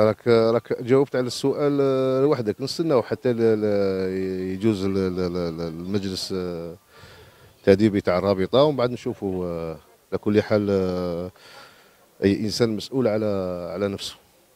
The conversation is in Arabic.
راك راك جاوبت على السؤال لوحدك آه، نستناو حتى يجوز المجلس آه، التاديبي تاع الرابطه ومن بعد نشوفوا آه، على كل حال اي انسان مسؤول على على نفسه